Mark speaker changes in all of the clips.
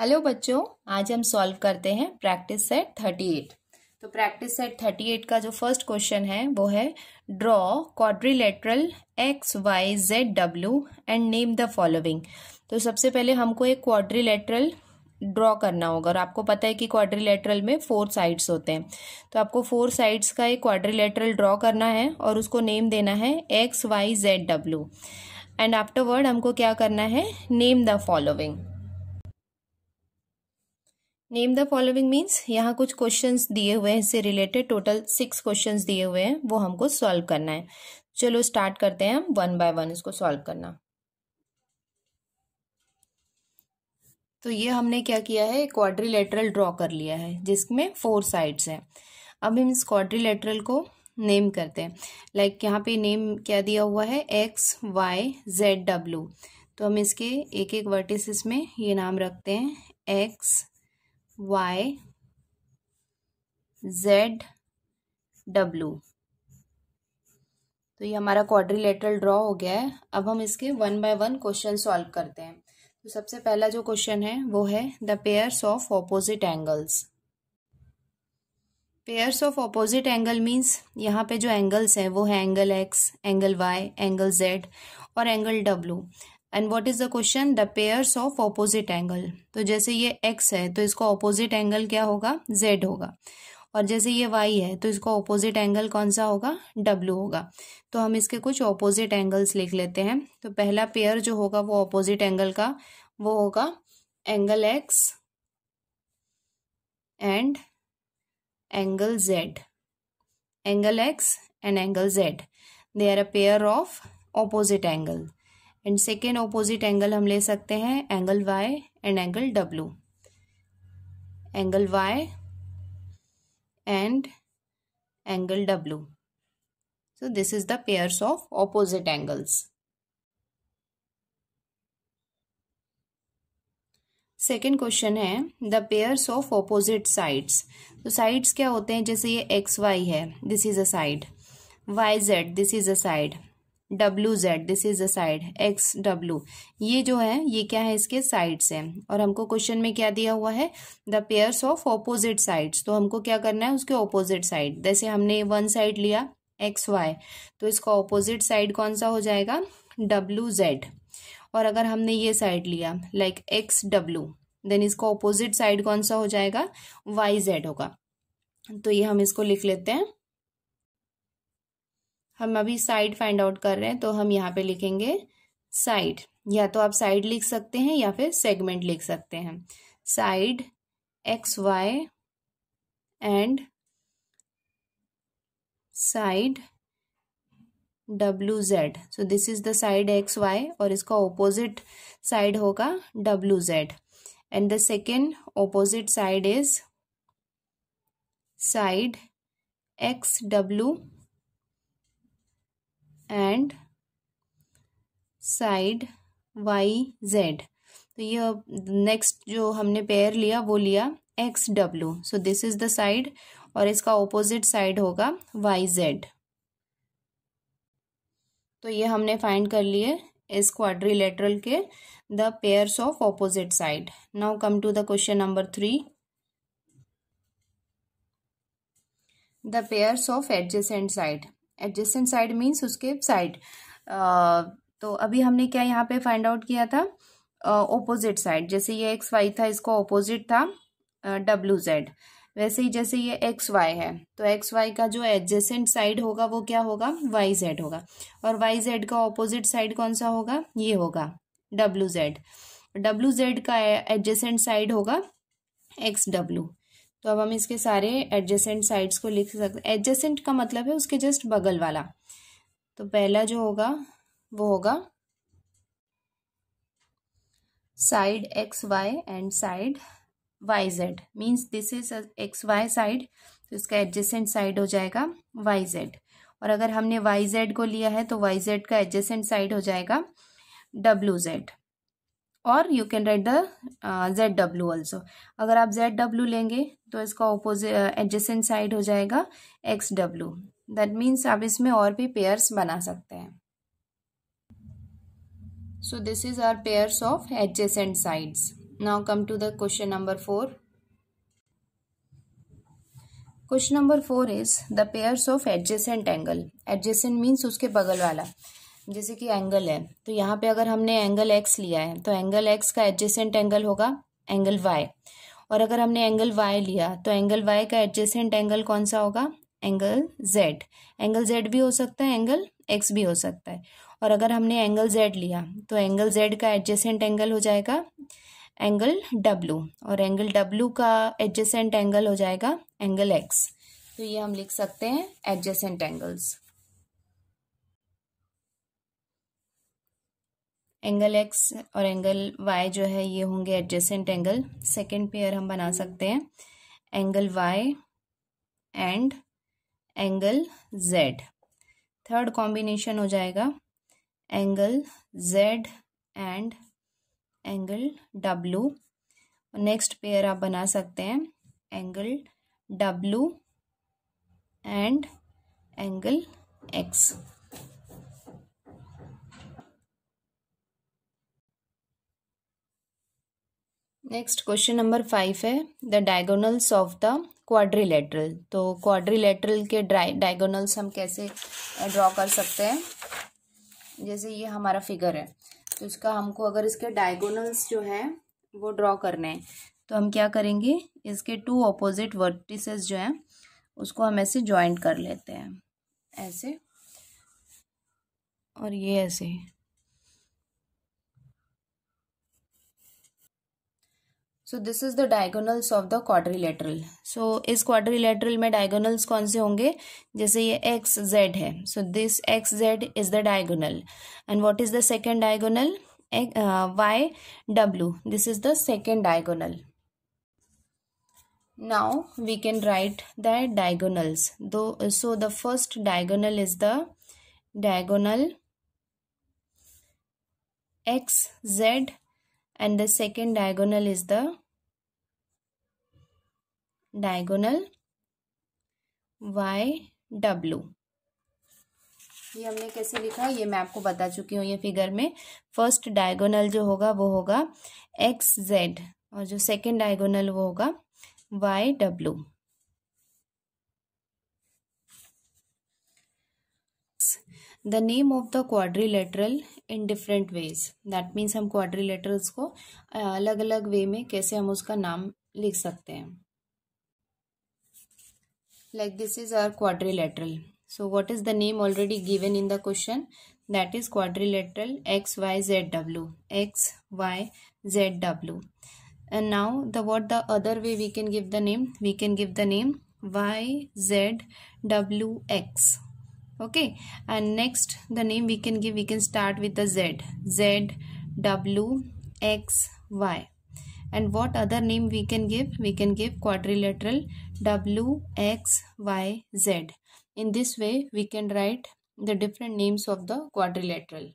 Speaker 1: Hello बच्चों आज हम सॉल्व करते हैं प्रैक्टिस सेट थर्टी एट तो प्रैक्टिस सेट थर्टी एट का जो फर्स्ट क्वेश्चन है वो है draw quadrilateral X Y Z W and name the following तो सबसे पहले हमको एक क्वाड्रिलेटरल ड्रॉ करना होगा और आपको पता है कि क्वाड्रिलेटरल में फोर साइड्स होते हैं तो आपको फोर साइड्स का एक क्वाड्रिलेटरल ड्रॉ करना है और उसको नेम देना है X Y Z W and afterward हमको क्या करना है name the following name the following means यहाँ कुछ क्वेश्चंस दिए हुए हैं इससे रिलेटेड टोटल सिक्स क्वेश्चंस दिए हुए हैं वो हमको सॉल्व करना है चलो स्टार्ट करते हैं हम वन बाय वन इसको सॉल्व करना तो ये हमने क्या किया है क्वाड्री लेटरल ड्रॉ कर लिया है जिसमें फोर साइड्स हैं अब हम इस लेटरल को नेम करते हैं लाइक like यहाँ पे नेम क्या दिया हुआ है एक्स वाई जेड डब्ल्यू तो हम इसके एक एक वर्टिस में ये नाम रखते हैं एक्स वाई जेड डब्लू तो ये हमारा क्वाड्रिलेटरल ड्रॉ हो गया है अब हम इसके one by one question solve करते हैं तो सबसे पहला जो क्वेश्चन है वो है the pairs of opposite angles pairs of opposite angle means यहाँ पे जो एंगल्स हैं वो है angle X angle Y angle Z और angle W and what is the question the pairs of opposite angle तो जैसे ये एक्स है तो इसको ऑपोजिट एंगल क्या होगा जेड होगा और जैसे ये वाई है तो इसको ऑपोजिट एंगल कौन सा होगा डब्ल्यू होगा तो हम इसके कुछ ऑपोजिट एंगल्स लिख लेते हैं तो पहला पेयर जो होगा वो ऑपोजिट एंगल का वो होगा angle X and angle Z angle X and angle Z they are a pair of opposite angle and second opposite angle हम ले सकते हैं angle Y and angle W angle Y and angle W so this is the pairs of opposite angles second question है the pairs of opposite sides तो sides क्या होते हैं जैसे ये एक्स वाई है this is a side Y Z this is a side W Z this is a side X W ये जो है ये क्या है इसके साइड्स हैं और हमको क्वेश्चन में क्या दिया हुआ है the pairs of opposite sides तो हमको क्या करना है उसके ऑपोजिट साइड जैसे हमने वन साइड लिया एक्स वाई तो इसका ऑपोजिट साइड कौन सा हो जाएगा डब्ल्यू जेड और अगर हमने ये साइड लिया लाइक एक्स डब्ल्यू देन इसका ऑपोजिट साइड कौन सा हो जाएगा वाई जेड होगा तो ये हम इसको लिख लेते हैं हम अभी साइड फाइंड आउट कर रहे हैं तो हम यहाँ पे लिखेंगे साइड या तो आप साइड लिख सकते हैं या फिर सेगमेंट लिख सकते हैं side X Y and side W Z so this is the side X Y और इसका ओपोजिट साइड होगा W Z and the second opposite side is side X W and side Y Z तो ये next जो हमने pair लिया वो लिया X W so this is the side और इसका ऑपोजिट साइड होगा वाई जेड तो ये हमने फाइंड कर लिए इस क्वाड्रिलेटरल के the pairs of opposite side now come to the question number three the pairs of adjacent side adjacent side means उसके साइड तो अभी हमने क्या यहाँ पे फाइंड आउट किया था ओपोजिट साइड जैसे ये एक्स वाई था इसका ओपोजिट था डब्ल्यू जेड वैसे ही जैसे ये एक्स वाई है तो एक्स वाई का जो एडजेसेंट साइड होगा वो क्या होगा वाई जेड होगा और वाई जेड का ऑपोजिट साइड कौन सा होगा ये होगा डब्ल्यू जेड डब्ल्यू जेड का एडजेसेंट साइड होगा एक्स डब्ल्यू तो अब हम इसके सारे एडजेसेंट साइड्स को लिख सकते हैं एडजेसेंट का मतलब है उसके जस्ट बगल वाला तो पहला जो होगा वो होगा side X Y and side Y Z means this is X Y side तो इसका एडजेसेंट साइड हो जाएगा वाई जेड और अगर हमने वाई जेड को लिया है तो वाई जेड का एडजेसेंट साइड हो जाएगा डब्ल्यू जेड और you can write the Z W also अगर आप जेड डब्ल्यू लेंगे तो इसका ऑपोजिट एडजेसेंट साइड हो जाएगा एक्स डब्ल्यू दैट मीन्स आप इसमें और भी पेयर्स बना सकते हैं so this is our pairs of adjacent sides now come to the question number four question number four is the pairs of adjacent angle adjacent means उसके बगल वाला जैसे कि एंगल है तो यहाँ पे अगर हमने एंगल एक्स लिया है तो एंगल एक्स का एडजेसेंट एंगल होगा एंगल वाई और अगर हमने एंगल वाई लिया तो एंगल वाई का एडजेसेंट एंगल कौन सा होगा एंगल जेड एंगल जेड भी हो सकता है एंगल एक्स भी हो सकता है और अगर हमने एंगल जेड लिया तो एंगल जेड का एडजेसेंट एंगल हो जाएगा एंगल डब्लू और एंगल डब्लू का एडजेसेंट एंगल हो जाएगा एंगल एक्स तो ये हम लिख सकते हैं एडजेसेंट एंगल्स एंगल एक्स और एंगल वाई जो है ये होंगे एडजेसेंट एंगल सेकेंड पेयर हम बना सकते हैं angle Y and angle Z third combination हो जाएगा angle Z and angle W next pair आप बना सकते हैं angle W and angle X next question number five है the diagonals of the quadrilateral तो क्वाड्रिलेटरल के डायगोनल्स हम कैसे ड्रॉ कर सकते हैं जैसे ये हमारा फिगर है तो इसका हमको अगर इसके डायगोनल्स जो है वो ड्रॉ करने हैं तो हम क्या करेंगे इसके टू ऑपोजिट वर्टिसेस जो हैं उसको हम ऐसे ज्वाइंट कर लेते हैं ऐसे और ये ऐसे so this is the diagonals of the quadrilateral so इस क्वाड्रिलेटरल में डायगोनल्स कौन से होंगे जैसे ये एक्स जेड है so this X Z is the diagonal and what is the second diagonal Y W this is the second diagonal now we can write the diagonals two so the first diagonal is the diagonal X Z and the second diagonal is the diagonal y w ये हमने कैसे लिखा ये मैं आपको बता चुकी हूँ ये फिगर में फर्स्ट डायगोनल जो होगा वो होगा एक्स जेड और जो सेकंड डायगोनल वो होगा Y W the name of the quadrilateral in different ways that means हम क्वाड्रिलेटर्स को अलग अलग वे में कैसे हम उसका नाम लिख सकते हैं like this is our lateral so what is the name already given in the question that is lateral X Y Z W X Y Z W and now the what the other way we can give the name we can give the name Y Z W X okay and next the name we can give we can start with the z z w x y and what other name we can give we can give quadrilateral w x y z in this way we can write the different names of the quadrilateral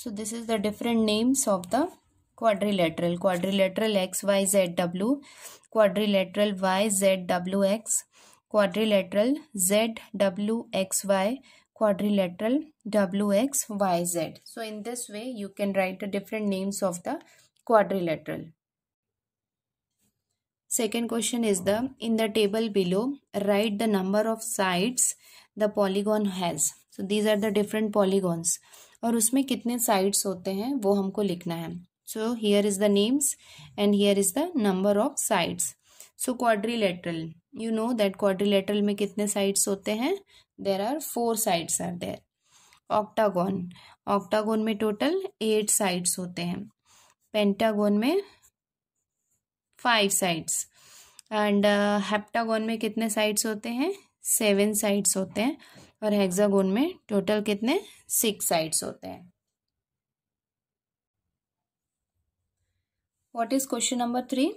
Speaker 1: so this is the different names of the quadrilateral quadrilateral x y z w quadrilateral y z w x quadrilateral Z W X Y quadrilateral W X Y Z so in this way you can write the different names of the quadrilateral second question is the in the table below write the number of sides the polygon has so these are the different polygons और उसमें कितने sides होते हैं वो हमको लिखना है so here is the names and here is the number of sides so quadrilateral you know that quadrilateral में कितने साइड्स होते हैं there are four sides are there octagon octagon में टोटल एट साइड्स होते हैं पेंटागोन में five sides and heptagon में कितने साइड्स होते हैं सेवन साइड्स होते हैं और हेक्सागोन में टोटल कितने सिक्स साइड्स होते हैं what is question number three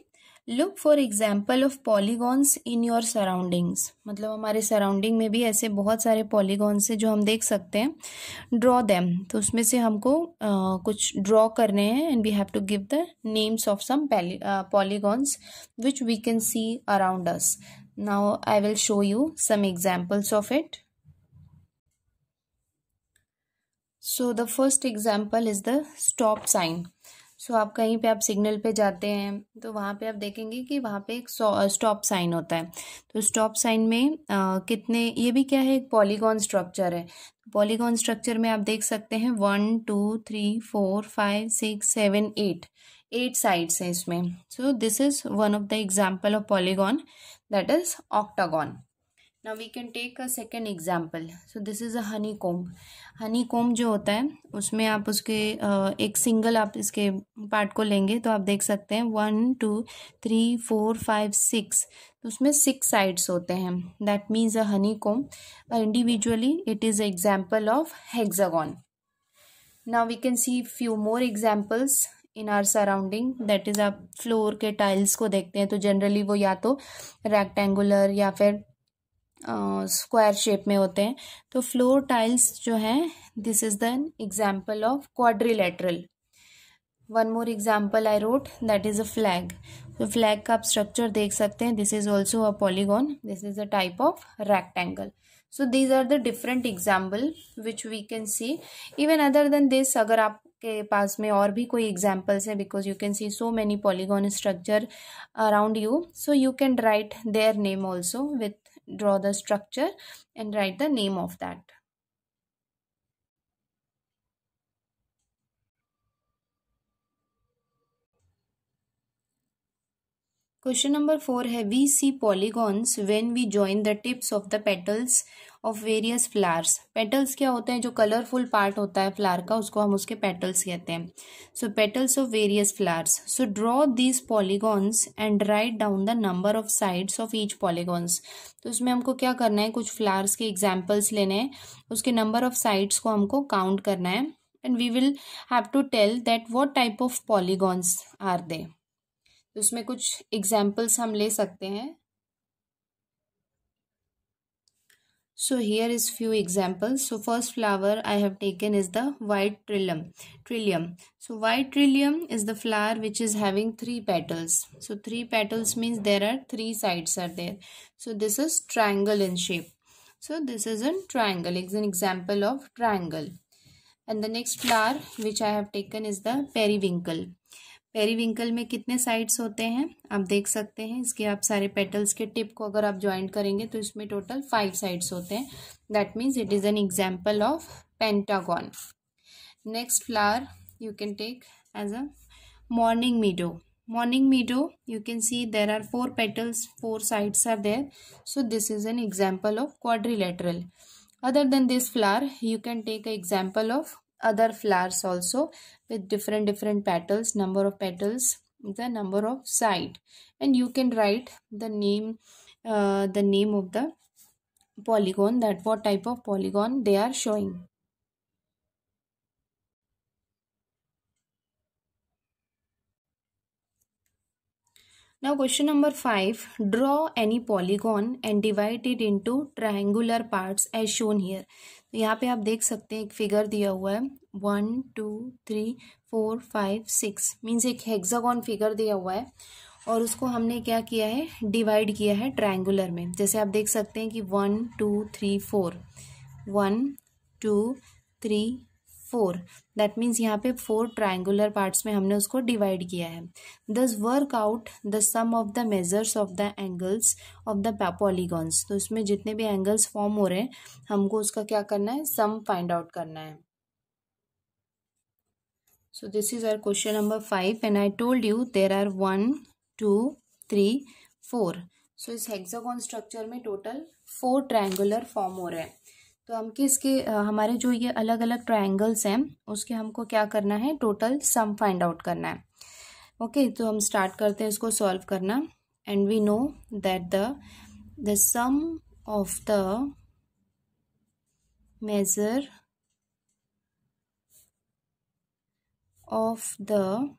Speaker 1: look for example of polygons in your surroundings मतलब हमारे सराउंडिंग में भी ऐसे बहुत सारे पॉलीगॉन्स हैं जो हम देख सकते हैं ड्रॉ देम तो उसमें से हमको आ, कुछ ड्रॉ करने हैं and we have to give the names of some polygons which we can see around us now I will show you some examples of it so the first example is the stop sign सो आप कहीं पे आप signal पे जाते हैं तो वहाँ पे आप देखेंगे कि वहाँ पे एक स्टॉप साइन होता है तो स्टॉप साइन में आ, कितने ये भी क्या है एक पॉलीगॉन स्ट्रक्चर है पॉलीगॉन स्ट्रक्चर में आप देख सकते हैं one two three four five six seven eight eight sides हैं इसमें so this is one of the example of polygon that is octagon we can take a second example so this is a honey a honey honeycomb जो होता है उसमें आप उसके एक single आप इसके पार्ट को लेंगे तो आप देख सकते हैं one two three four five six तो उसमें सिक्स साइड्स होते हैं that means a honeycomb individually it is example of hexagon now we can see few more examples in our surrounding that is आप floor के tiles को देखते हैं तो जनरली वो या तो रेक्टेंगुलर या फिर स्क्वायर शेप में होते हैं तो फ्लोर टाइल्स जो हैं this is the example of quadrilateral one more example I wrote that is a flag तो फ्लैग का आप स्ट्रक्चर देख सकते हैं this is also a polygon this is a type of rectangle so these are the different example which we can see even other than this अगर आप के पास में और भी कोई एग्जाम्पल्स हैं because you can see so many polygon structure around you so you can write their name also with draw the structure and write the name of that question number four है we see polygons when we join the tips of the petals of various flowers petals क्या होते हैं जो colourful part होता है flour का उसको हम उसके पेटल्स कहते हैं so petals of various flowers so draw these polygons and write down the number of sides of each polygons तो उसमें हमको क्या करना है कुछ फ्लार्स के एग्जाम्पल्स लेने हैं उसके नंबर ऑफ साइड्स को हमको काउंट करना है and we will have to tell that what type of polygons are they तो उसमें कुछ एग्जाम्पल्स हम ले सकते हैं so here is few examples so first flower I have taken is the white trillium trillium so white trillium is the flower which is having three petals so three petals means there are three sides are there so this is triangle in shape so this is an triangle is an example of triangle and the next flower which I have taken is the periwinkle periwinkle में कितने sides होते हैं आप देख सकते हैं इसके आप सारे पेटल्स के टिप को अगर आप ज्वाइंट करेंगे तो इसमें टोटल फाइव साइड्स होते हैं that means it is an example of pentagon next flower you can take as a morning meadow morning meadow you can see there are four petals four sides are there so this is an example of quadrilateral other than this flower you can take a example of other flowers also with different different petals number of petals the number of side and you can write the name uh, the name of the polygon that what type of polygon they are showing Now question number 5. Draw any polygon and divide it into triangular parts as shown here. यहाँ पे आप देख सकते हैं एक दिया हुआ है one two three four five six means एक हेक्सागोन फिगर दिया हुआ है और उसको हमने क्या किया है डिवाइड किया है ट्रायंगुलर में जैसे आप देख सकते हैं कि one two three four one two three four that means यहाँ पे फोर ट्राइंगुलर पार्ट्स में हमने उसको डिवाइड किया है thus work out the sum of the measures of the angles of the polygons तो इसमें जितने भी एंगल्स फॉर्म हो रहे हैं हमको उसका क्या करना है सम फाइंड आउट करना है so this is our question number 5 and i told you there are 1 2 3 4 so so, इस हेक्सागोन स्ट्रक्चर में टोटल फोर ट्रायंगुलर फॉर्म हो रहे हैं तो हम कि इसके हमारे जो ये अलग अलग ट्रायंगल्स हैं उसके हमको क्या करना है टोटल सम फाइंड आउट करना है ओके okay, तो हम स्टार्ट करते हैं इसको सॉल्व करना and we know that the the sum of the measure of the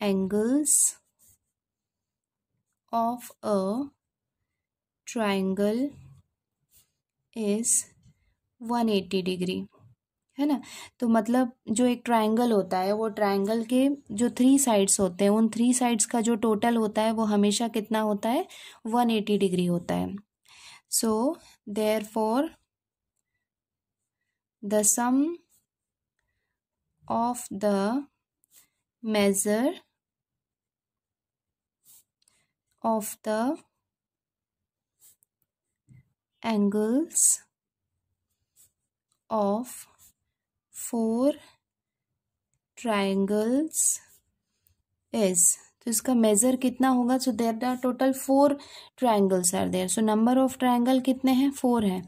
Speaker 1: angles of a triangle is 180 degree है ना तो मतलब जो एक ट्रायंगल होता है वो ट्रायंगल के जो थ्री साइड्स होते हैं उन थ्री साइड्स का जो टोटल होता है वो हमेशा कितना होता है वन एटी डिग्री होता है so therefore the sum of the measure of the angles of four triangles is तो इसका मेज़र कितना होगा so there are total four triangles are there so number of triangle कितने हैं four हैं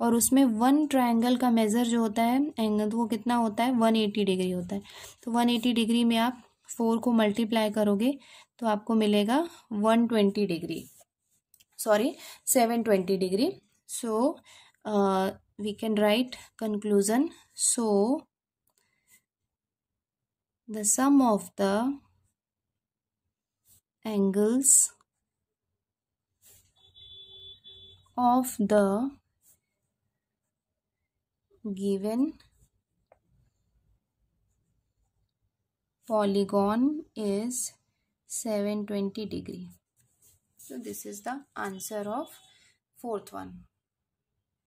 Speaker 1: और उसमें वन ट्राइंगल का मेज़र जो होता है एंगल वो कितना होता है वन एटी डिग्री होता है तो वन एटी डिग्री में आप फोर को मल्टीप्लाई करोगे तो आपको मिलेगा one twenty degree sorry seven twenty degree so we can write conclusion so the sum of the angles of the given polygon is 720 degree so this is the answer of fourth one